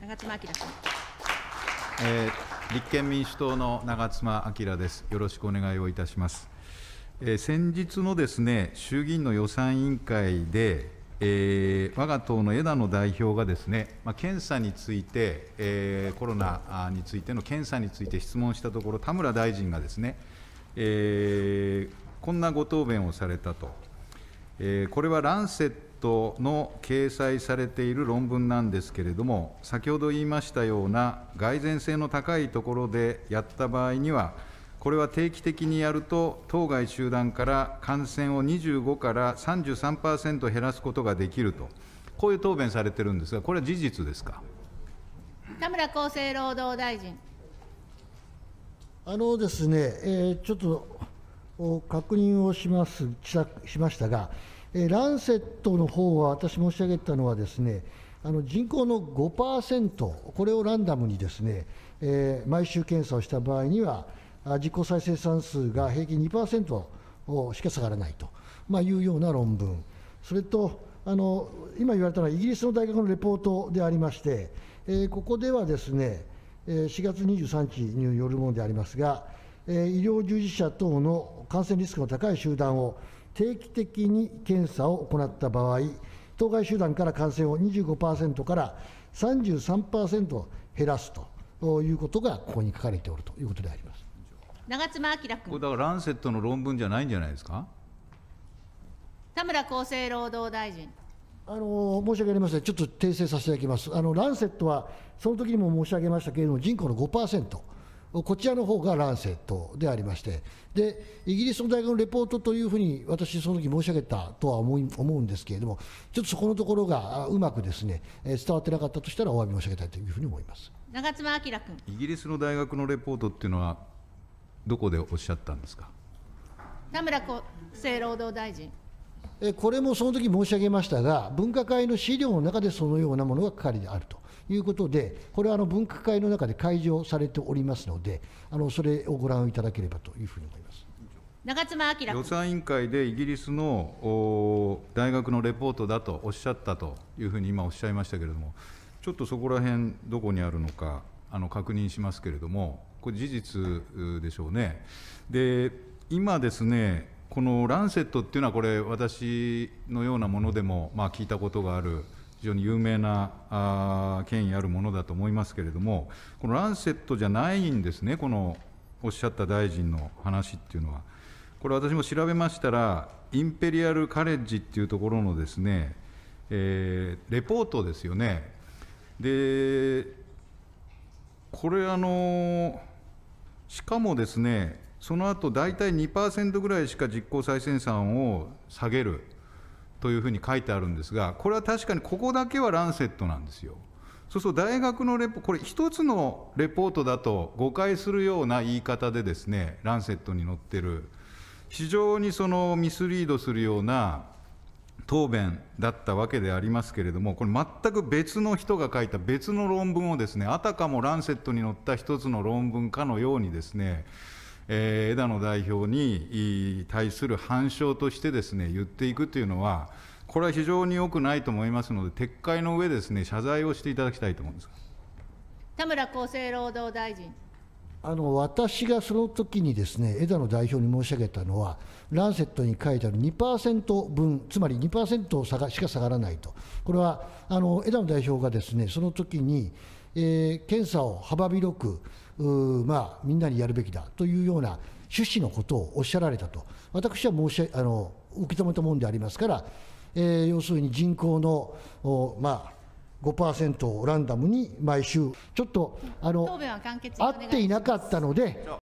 長妻昭さん。えー、立憲民主党の長妻昭です。よろしくお願いをいたします。えー、先日のですね衆議院の予算委員会で、えー、我が党の枝野代表がですね、まあ、検査について、えー、コロナについての検査について質問したところ、田村大臣がですね、えー、こんなご答弁をされたと、えー、これはランセットトの掲載されている論文なんですけれども、先ほど言いましたような蓋然性の高いところでやった場合には、これは定期的にやると、当該集団から感染を25から33%減らすことができると、こういう答弁されてるんですが、これは事実ですか田村厚生労働大臣。あのですね、えー、ちょっと確認をしますしましたが、えランセットの方は、私申し上げたのはですね、あの人口の5%、これをランダムにですね、えー、毎週検査をした場合には、実効再生産数が平均2%しか下がらないと、まあ、いうような論文、それとあの今言われたのは、イギリスの大学のレポートでありまして、えー、ここではですね、4月23日によるものでありますが、医療従事者等の感染リスクの高い集団を定期的に検査を行った場合、当該集団から感染を25%から33%減らすということが、ここに書かれておるということであります長妻昭君。これだから、ランセットの論文じゃないんじゃないですか田村厚生労働大臣。あの申し訳ありません、ちょっと訂正させていただきます、あのランセットは、その時にも申し上げましたけれども、人口の5%。こちらの方がランセットでありましてでイギリスの大学のレポートというふうに私、その時申し上げたとは思い思うんですけれどもちょっとそこのところがうまくですね伝わってなかったとしたらお詫び申し上げたいというふうに思います長妻昭君。イギリスの大学のレポートっていうのはどこでおっしゃったんですか田村厚生労働大臣。これもその時申し上げましたが分科会の資料の中でそのようなものが係であると。いうことで、これはあの分科会の中で開場されておりますので、あのそれをご覧いただければというふうに思います。長妻明予算委員会でイギリスの大学のレポートだとおっしゃったというふうに今おっしゃいましたけれども、ちょっとそこら辺どこにあるのか、あの確認しますけれども、これ、事実でしょうね。で今ですねこのランセットっていうのは、これ、私のようなものでも、まあ、聞いたことがある非常に有名なあ権威あるものだと思いますけれども、このランセットじゃないんですね、このおっしゃった大臣の話っていうのは。これ、私も調べましたら、インペリアル・カレッジっていうところのですね、えー、レポートですよね。で、これ、あのしかもですね、その後大体2%ぐらいしか実効再生産を下げる。というふうに書いてあるんですがこれは確かにここだけはランセットなんですよ。そうすると大学のレポこれ一つのレポートだと誤解するような言い方でですねランセットに載ってる非常にそのミスリードするような答弁だったわけでありますけれどもこれ全く別の人が書いた別の論文をですねあたかもランセットに載った一つの論文かのようにですね枝野代表に対する反証としてですね、言っていくというのは、これは非常に良くないと思いますので、撤回の上ですね、謝罪をしていただきたいと思うんです田村厚生労働大臣。あの私がその時にですね枝野代表に申し上げたのは、ランセットに書いてある2%分、つまり2%しか下がらないと、これはあの枝野代表がですねその時に、えー、検査を幅広く、まあ、みんなにやるべきだというような趣旨のことをおっしゃられたと、私は申しあの受け止めたものでありますから、えー、要するに人口の、まあ、5%をランダムに毎週、ちょっとあの合っていなかったので。